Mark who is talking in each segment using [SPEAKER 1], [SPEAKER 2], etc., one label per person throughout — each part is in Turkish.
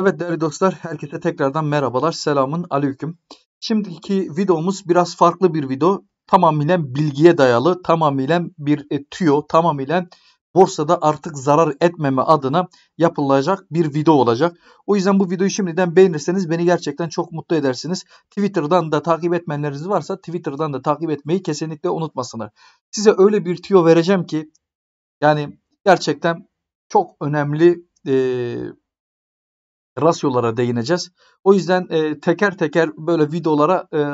[SPEAKER 1] Evet değerli dostlar, herkese tekrardan merhabalar. Selamın aleyküm. Şimdiki videomuz biraz farklı bir video. tamamen bilgiye dayalı, tamamen bir e, tüyo, tamamen borsada artık zarar etmeme adına yapılacak bir video olacak. O yüzden bu videoyu şimdiden beğenirseniz beni gerçekten çok mutlu edersiniz. Twitter'dan da takip etmenleriniz varsa Twitter'dan da takip etmeyi kesinlikle unutmasınlar. Size öyle bir tüyo vereceğim ki yani gerçekten çok önemli e, rasyolara değineceğiz. O yüzden e, teker teker böyle videolara e, e,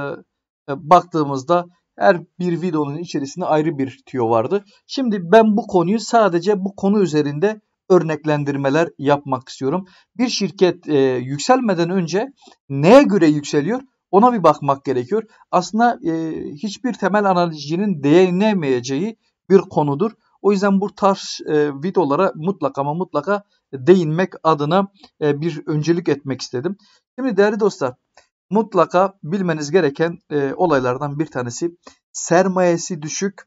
[SPEAKER 1] baktığımızda her bir videonun içerisinde ayrı bir tüyo vardı. Şimdi ben bu konuyu sadece bu konu üzerinde örneklendirmeler yapmak istiyorum. Bir şirket e, yükselmeden önce neye göre yükseliyor? Ona bir bakmak gerekiyor. Aslında e, hiçbir temel analizcinin değinemeyeceği bir konudur. O yüzden bu tarz e, videolara mutlaka ama mutlaka değinmek adına e, bir öncelik etmek istedim. Şimdi değerli dostlar mutlaka bilmeniz gereken e, olaylardan bir tanesi sermayesi düşük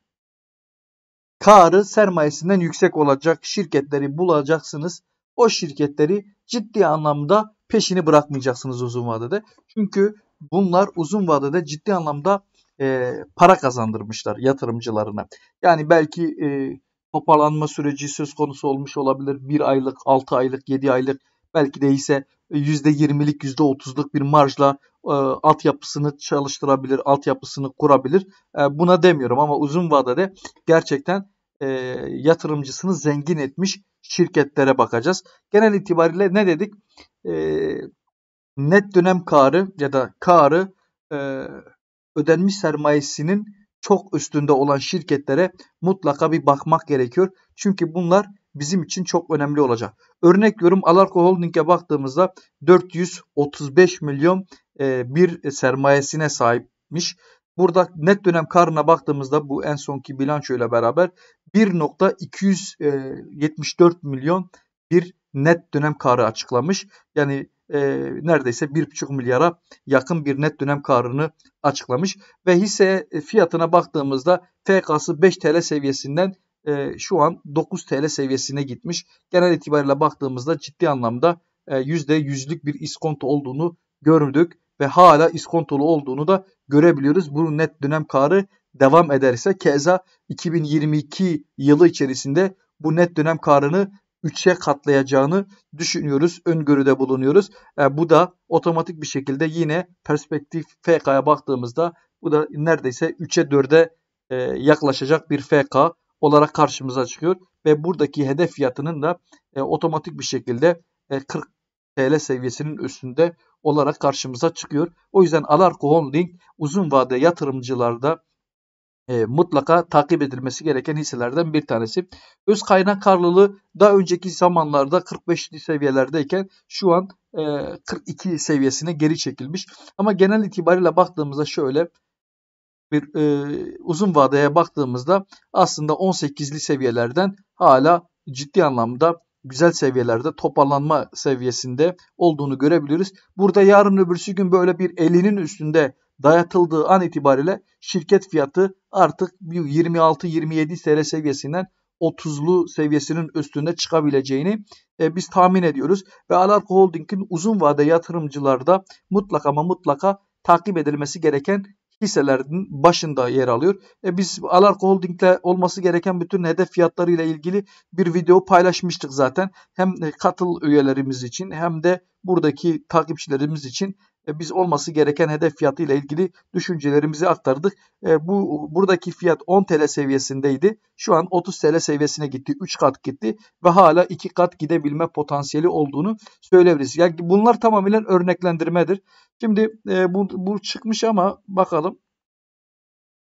[SPEAKER 1] karı sermayesinden yüksek olacak şirketleri bulacaksınız. O şirketleri ciddi anlamda peşini bırakmayacaksınız uzun vadede. Çünkü bunlar uzun vadede ciddi anlamda e, para kazandırmışlar yatırımcılarına. Yani belki e, toparlanma süreci söz konusu olmuş olabilir. 1 aylık, 6 aylık, 7 aylık belki de ise %20'lik, %30'luk bir marjla e, altyapısını çalıştırabilir, altyapısını kurabilir. E, buna demiyorum ama uzun vadede gerçekten e, yatırımcısını zengin etmiş şirketlere bakacağız. Genel itibariyle ne dedik? E, net dönem karı ya da karı e, ödenmiş sermayesinin çok üstünde olan şirketlere mutlaka bir bakmak gerekiyor. Çünkü bunlar bizim için çok önemli olacak. Örnek veriyorum Alarko Holding'e baktığımızda 435 milyon e, bir sermayesine sahipmiş. Burada net dönem karına baktığımızda bu en sonki bilanço ile beraber 1.274 e, milyon bir net dönem karı açıklamış. Yani e, neredeyse 1,5 milyara yakın bir net dönem karını açıklamış. Ve hisse e, fiyatına baktığımızda FK'sı 5 TL seviyesinden e, şu an 9 TL seviyesine gitmiş. Genel itibariyle baktığımızda ciddi anlamda e, %100'lük bir iskonto olduğunu gördük ve hala iskontolu olduğunu da görebiliyoruz. Bunun net dönem karı devam ederse keza 2022 yılı içerisinde bu net dönem karını 3'e katlayacağını düşünüyoruz. Öngörüde bulunuyoruz. E, bu da otomatik bir şekilde yine perspektif FK'ya baktığımızda bu da neredeyse 3'e 4'e e, yaklaşacak bir FK olarak karşımıza çıkıyor. Ve buradaki hedef fiyatının da e, otomatik bir şekilde e, 40 TL seviyesinin üstünde olarak karşımıza çıkıyor. O yüzden Alarko Holding uzun vade yatırımcılarda e, mutlaka takip edilmesi gereken hisselerden bir tanesi. Öz kaynak karlılığı daha önceki zamanlarda 45 seviyelerdeyken şu an e, 42 seviyesine geri çekilmiş. Ama genel itibariyle baktığımızda şöyle bir e, uzun vadeye baktığımızda aslında 18'li seviyelerden hala ciddi anlamda güzel seviyelerde toparlanma seviyesinde olduğunu görebiliriz. Burada yarın öbürsü gün böyle bir elinin üstünde dayatıldığı an itibariyle şirket fiyatı artık 26-27 TL seviyesinden 30'lu seviyesinin üstünde çıkabileceğini e, biz tahmin ediyoruz. Ve Alarko Holding'in uzun vade yatırımcılarda mutlaka ama mutlaka takip edilmesi gereken hisselerin başında yer alıyor. E biz Alarko Holding'le olması gereken bütün hedef fiyatları ile ilgili bir video paylaşmıştık zaten. Hem katıl üyelerimiz için hem de buradaki takipçilerimiz için e, biz olması gereken hedef fiyatı ile ilgili düşüncelerimizi aktardık. E, bu buradaki fiyat 10 TL seviyesindeydi. Şu an 30 TL seviyesine gitti. 3 kat gitti ve hala 2 kat gidebilme potansiyeli olduğunu söyleyebiliriz. Yani bunlar tamamen örneklendirmedir. Şimdi e, bu, bu çıkmış ama bakalım.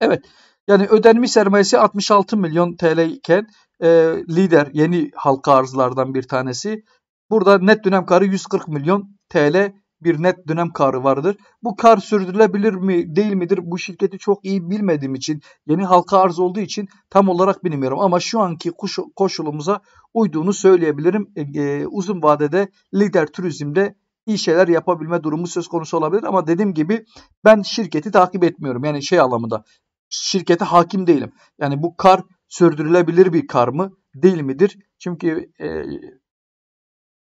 [SPEAKER 1] Evet. Yani ödenmiş sermayesi 66 milyon TL iken e, lider yeni halka arzlardan bir tanesi. Burada net dönem karı 140 milyon TL bir net dönem karı vardır. Bu kar sürdürülebilir mi değil midir? Bu şirketi çok iyi bilmediğim için yeni halka arz olduğu için tam olarak bilmiyorum. Ama şu anki koşulumuza uyduğunu söyleyebilirim. Ee, uzun vadede lider turizmde iyi şeyler yapabilme durumu söz konusu olabilir. Ama dediğim gibi ben şirketi takip etmiyorum. Yani şey anlamında şirkete hakim değilim. Yani bu kar sürdürülebilir bir kar mı değil midir? Çünkü e,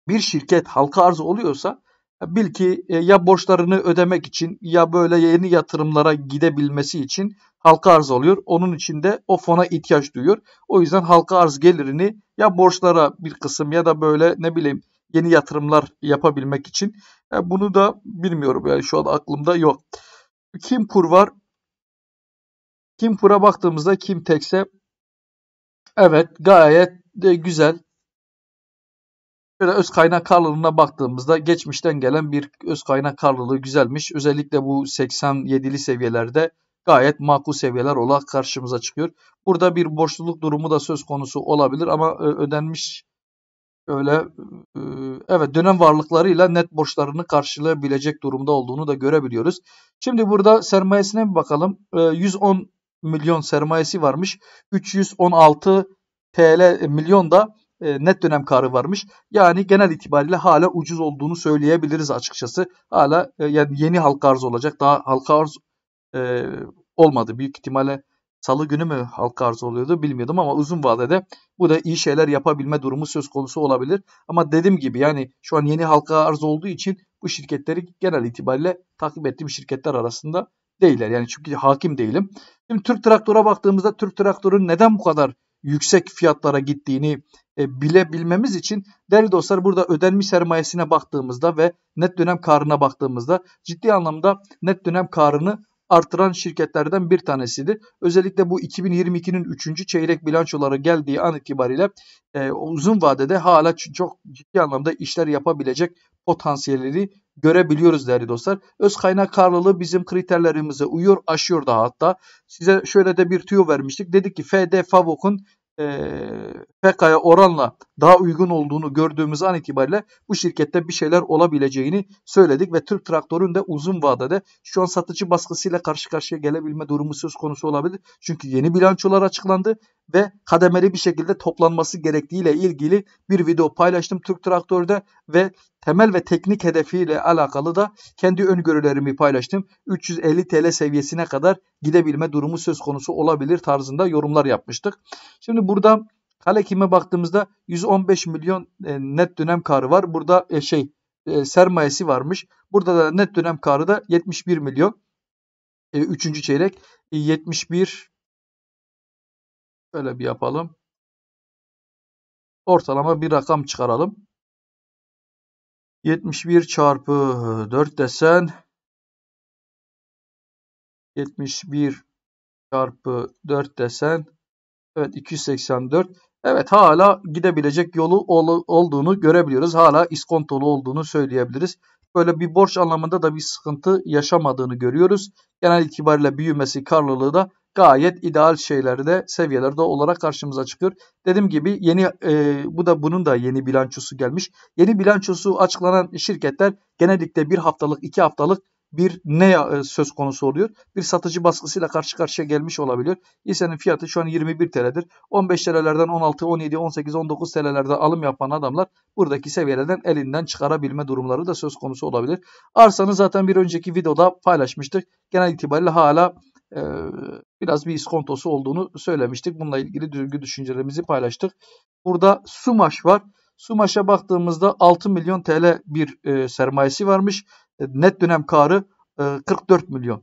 [SPEAKER 1] bir şirket halka arz oluyorsa bil ki e, ya borçlarını ödemek için ya böyle yeni yatırımlara gidebilmesi için halka arz oluyor. Onun için de o fona ihtiyaç duyuyor. O yüzden halka arz gelirini ya borçlara bir kısım ya da böyle ne bileyim yeni yatırımlar yapabilmek için. Yani e, bunu da bilmiyorum yani şu an aklımda yok. Kim kur var. Kim kura baktığımızda kim tekse evet gayet de güzel Şöyle öz kaynak karlılığına baktığımızda geçmişten gelen bir öz kaynak karlılığı güzelmiş. Özellikle bu 87'li seviyelerde gayet makul seviyeler olarak karşımıza çıkıyor. Burada bir borçluluk durumu da söz konusu olabilir ama e, ödenmiş öyle e, evet dönem varlıklarıyla net borçlarını karşılayabilecek durumda olduğunu da görebiliyoruz. Şimdi burada sermayesine bir bakalım. 110 e, milyon sermayesi varmış. 316 TL milyon da e, net dönem karı varmış. Yani genel itibariyle hala ucuz olduğunu söyleyebiliriz açıkçası. Hala e, yani yeni halka arz olacak. Daha halka arz e, olmadı. Büyük ihtimalle salı günü mü halka arz oluyordu bilmiyordum ama uzun vadede bu da iyi şeyler yapabilme durumu söz konusu olabilir. Ama dediğim gibi yani şu an yeni halka arz olduğu için bu şirketleri genel itibariyle takip ettiğim şirketler arasında değiller. Yani çünkü hakim değilim. Şimdi Türk Traktör'e baktığımızda Türk Traktör'ün neden bu kadar yüksek fiyatlara gittiğini e, bilebilmemiz için değerli dostlar burada ödenmiş sermayesine baktığımızda ve net dönem karına baktığımızda ciddi anlamda net dönem karını artıran şirketlerden bir tanesiydi. Özellikle bu 2022'nin 3. çeyrek bilançoları geldiği an itibariyle e, uzun vadede hala çok ciddi anlamda işler yapabilecek potansiyelleri görebiliyoruz değerli dostlar. Öz kaynak karlılığı bizim kriterlerimize uyuyor, aşıyor da hatta. Size şöyle de bir tüyo vermiştik. Dedik ki FD Favok'un 呃。PK'ya oranla daha uygun olduğunu gördüğümüz an itibariyle bu şirkette bir şeyler olabileceğini söyledik ve Türk Traktör'ün de uzun vadede şu an satıcı baskısıyla karşı karşıya gelebilme durumu söz konusu olabilir. Çünkü yeni bilançolar açıklandı ve kademeli bir şekilde toplanması gerektiğiyle ilgili bir video paylaştım Türk Traktör'de ve temel ve teknik hedefiyle alakalı da kendi öngörülerimi paylaştım. 350 TL seviyesine kadar gidebilme durumu söz konusu olabilir tarzında yorumlar yapmıştık. Şimdi burada Kale kimi baktığımızda 115 milyon e, net dönem karı var. Burada e, şey e, sermayesi varmış. Burada da net dönem karı da 71 milyon. üçüncü çeyrek 71 böyle bir yapalım. Ortalama bir rakam çıkaralım. 71 çarpı 4 desen 71 çarpı 4 desen evet 284 Evet hala gidebilecek yolu ol, olduğunu görebiliyoruz. Hala iskontolu olduğunu söyleyebiliriz. Böyle bir borç anlamında da bir sıkıntı yaşamadığını görüyoruz. Genel itibariyle büyümesi, karlılığı da gayet ideal şeylerde, seviyelerde olarak karşımıza çıkıyor. Dediğim gibi yeni e, bu da bunun da yeni bilançosu gelmiş. Yeni bilançosu açıklanan şirketler genellikle bir haftalık, iki haftalık bir ne e, söz konusu oluyor? Bir satıcı baskısıyla karşı karşıya gelmiş olabiliyor. Hissenin fiyatı şu an 21 TL'dir. 15 TL'lerden 16, 17, 18, 19 TL'lerde alım yapan adamlar buradaki seviyelerden elinden çıkarabilme durumları da söz konusu olabilir. Arsanı zaten bir önceki videoda paylaşmıştık. Genel itibariyle hala e, biraz bir iskontosu olduğunu söylemiştik. Bununla ilgili düzgü düşüncelerimizi paylaştık. Burada Sumaş var. Sumaş'a baktığımızda 6 milyon TL bir e, sermayesi varmış. E, net dönem karı 44 e, milyon.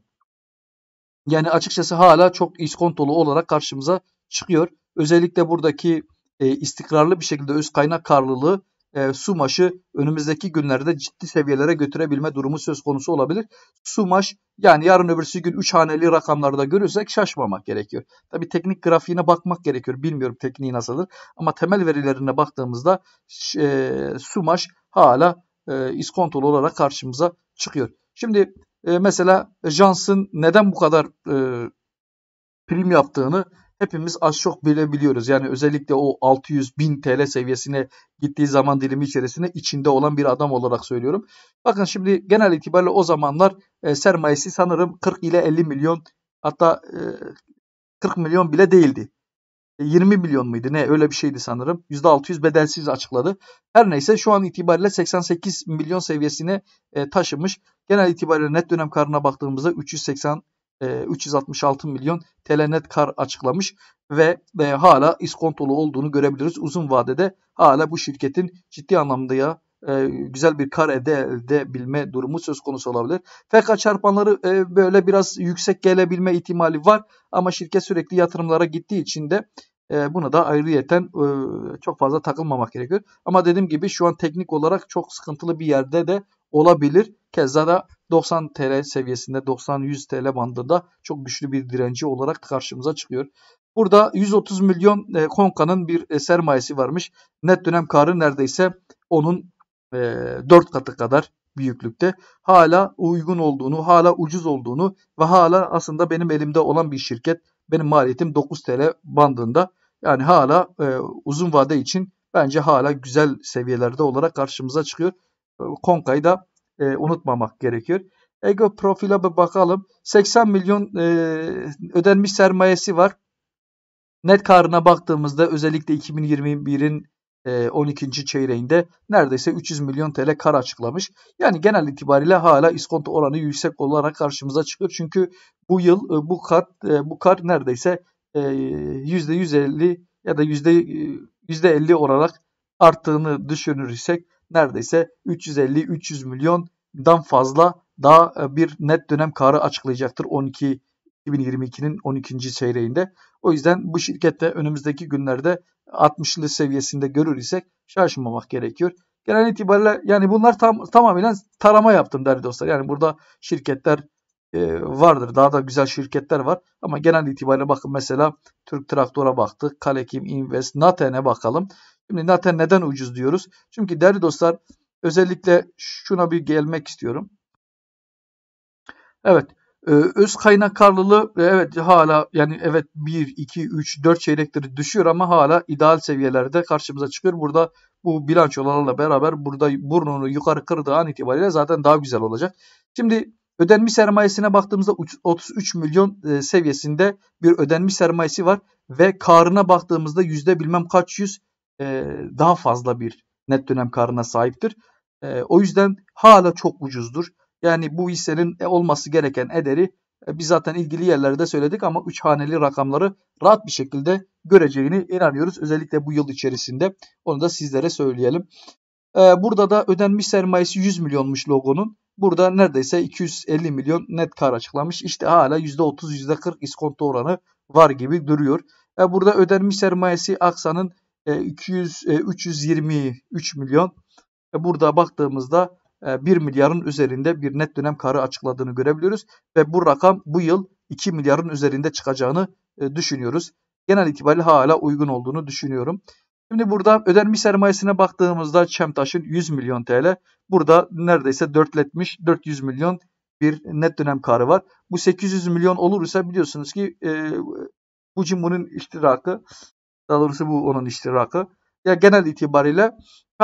[SPEAKER 1] Yani açıkçası hala çok iskontolu olarak karşımıza çıkıyor. Özellikle buradaki e, istikrarlı bir şekilde öz kaynak karlılığı e, Sumaş'ı önümüzdeki günlerde ciddi seviyelere götürebilme durumu söz konusu olabilir. Sumaş yani yarın öbürsü gün 3 haneli rakamlarda görürsek şaşmamak gerekiyor. Tabi teknik grafiğine bakmak gerekiyor. Bilmiyorum tekniği nasıldır ama temel verilerine baktığımızda e, Sumaş hala e, iskontolu olarak karşımıza çıkıyor. Şimdi e, mesela Jans'ın neden bu kadar e, prim yaptığını hepimiz az çok bilebiliyoruz. Yani özellikle o 600 bin TL seviyesine gittiği zaman dilimi içerisinde içinde olan bir adam olarak söylüyorum. Bakın şimdi genel itibariyle o zamanlar e, sermayesi sanırım 40 ile 50 milyon hatta e, 40 milyon bile değildi. 20 e, milyon muydu ne öyle bir şeydi sanırım. %600 bedelsiz açıkladı. Her neyse şu an itibariyle 88 milyon seviyesine e, taşımış. Genel itibariyle net dönem karına baktığımızda 380 e, 366 milyon TL net kar açıklamış ve e, hala iskontolu olduğunu görebiliriz. Uzun vadede hala bu şirketin ciddi anlamda ya e, güzel bir kar elde edebilme durumu söz konusu olabilir. FK çarpanları e, böyle biraz yüksek gelebilme ihtimali var ama şirket sürekli yatırımlara gittiği için de e, buna da ayrıyeten e, çok fazla takılmamak gerekiyor. Ama dediğim gibi şu an teknik olarak çok sıkıntılı bir yerde de olabilir. Keza da 90 TL seviyesinde 90-100 TL bandında çok güçlü bir direnci olarak karşımıza çıkıyor. Burada 130 milyon e, Konka'nın bir e, sermayesi varmış. Net dönem karı neredeyse onun 4 ee, katı kadar büyüklükte hala uygun olduğunu, hala ucuz olduğunu ve hala aslında benim elimde olan bir şirket benim maliyetim 9 TL bandında. Yani hala e, uzun vade için bence hala güzel seviyelerde olarak karşımıza çıkıyor. E, Konka'yı da e, unutmamak gerekiyor. Ego profile bir bakalım. 80 milyon e, ödenmiş sermayesi var. Net karına baktığımızda özellikle 2021'in 12. E, çeyreğinde neredeyse 300 milyon TL kar açıklamış. Yani genel itibariyle hala iskonto oranı yüksek olarak karşımıza çıkıyor. Çünkü bu yıl e, bu kat e, bu kar neredeyse %150 ya da %50 olarak arttığını düşünürsek neredeyse 350-300 milyondan fazla daha bir net dönem karı açıklayacaktır 12 2022'nin 12. çeyreğinde. O yüzden bu şirkette önümüzdeki günlerde 60'lı seviyesinde görür isek şaşmamak gerekiyor. Genel itibariyle yani bunlar tam tamamen tarama yaptım değerli dostlar. Yani burada şirketler e, vardır. Daha da güzel şirketler var. Ama genel itibariyle bakın mesela Türk Traktör'a baktık. Kalekim, Invest, Naten'e bakalım. Şimdi Naten neden ucuz diyoruz? Çünkü değerli dostlar özellikle şuna bir gelmek istiyorum. Evet. Ee, öz kaynak karlılığı evet hala yani evet 1, 2, 3, 4 çeyrekleri düşüyor ama hala ideal seviyelerde karşımıza çıkıyor. Burada bu bilançolarla beraber burada burnunu yukarı kırdığı an itibariyle zaten daha güzel olacak. Şimdi ödenmiş sermayesine baktığımızda 33 milyon e, seviyesinde bir ödenmiş sermayesi var ve karına baktığımızda yüzde bilmem kaç yüz e, daha fazla bir net dönem karına sahiptir. E, o yüzden hala çok ucuzdur. Yani bu hissenin e, olması gereken ederi e, biz zaten ilgili yerlerde söyledik ama 3 haneli rakamları rahat bir şekilde göreceğini inanıyoruz. Özellikle bu yıl içerisinde onu da sizlere söyleyelim. E, burada da ödenmiş sermayesi 100 milyonmuş logonun. Burada neredeyse 250 milyon net kar açıklamış. İşte hala %30 %40 iskonto oranı var gibi duruyor. Burada ödenmiş sermayesi Aksa'nın 200 323 milyon. Burada baktığımızda 1 e, milyarın üzerinde bir net dönem karı açıkladığını görebiliyoruz. Ve bu rakam bu yıl 2 milyarın üzerinde çıkacağını e, düşünüyoruz. Genel itibariyle hala uygun olduğunu düşünüyorum. Şimdi burada ödenmiş sermayesine baktığımızda Çemtaş'ın 100 milyon TL. Burada neredeyse 470 400 milyon bir net dönem karı var. Bu 800 milyon olursa biliyorsunuz ki e, bu cimbunun iştirakı daha doğrusu bu onun iştirakı. Ya genel itibariyle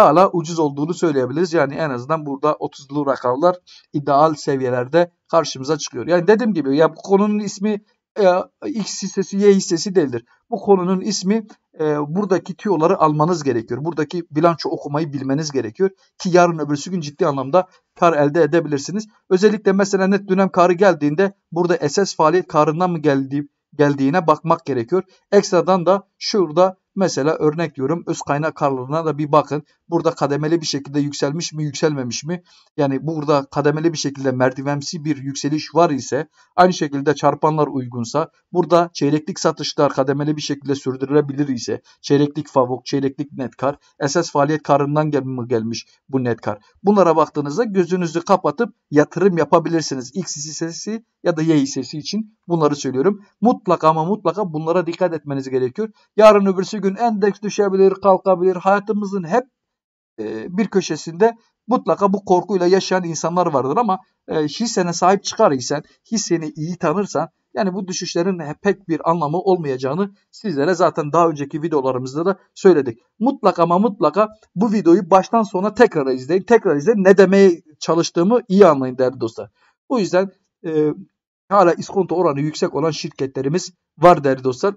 [SPEAKER 1] hala ucuz olduğunu söyleyebiliriz. Yani en azından burada 30'lu rakamlar ideal seviyelerde karşımıza çıkıyor. Yani dediğim gibi ya bu konunun ismi e, X hissesi Y hissesi değildir. Bu konunun ismi e, buradaki tüyoları almanız gerekiyor. Buradaki bilanço okumayı bilmeniz gerekiyor. Ki yarın öbürsü gün ciddi anlamda kar elde edebilirsiniz. Özellikle mesela net dönem karı geldiğinde burada esas faaliyet karından mı geldiği geldiğine bakmak gerekiyor. Ekstradan da şurada Mesela örnek diyorum öz kaynak karlarına da bir bakın. Burada kademeli bir şekilde yükselmiş mi yükselmemiş mi? Yani burada kademeli bir şekilde merdivemsi bir yükseliş var ise aynı şekilde çarpanlar uygunsa burada çeyreklik satışlar kademeli bir şekilde sürdürülebilir ise çeyreklik favok, çeyreklik net kar, esas faaliyet karından gel mi gelmiş bu net kar? Bunlara baktığınızda gözünüzü kapatıp yatırım yapabilirsiniz. X hissesi ya da Y hissesi için bunları söylüyorum. Mutlaka ama mutlaka bunlara dikkat etmeniz gerekiyor. Yarın öbürsü gün gün endeks düşebilir, kalkabilir. Hayatımızın hep e, bir köşesinde mutlaka bu korkuyla yaşayan insanlar vardır ama e, hissene sahip çıkar isen, hisseni iyi tanırsan yani bu düşüşlerin pek bir anlamı olmayacağını sizlere zaten daha önceki videolarımızda da söyledik. Mutlaka ama mutlaka bu videoyu baştan sona tekrar izleyin. Tekrar izleyin. Ne demeye çalıştığımı iyi anlayın değerli dostlar. bu yüzden e, hala iskonto oranı yüksek olan şirketlerimiz var değerli dostlar.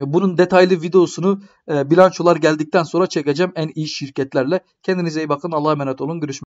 [SPEAKER 1] Bunun detaylı videosunu e, bilançolar geldikten sonra çekeceğim en iyi şirketlerle. Kendinize iyi bakın. Allah'a emanet olun. Görüşmek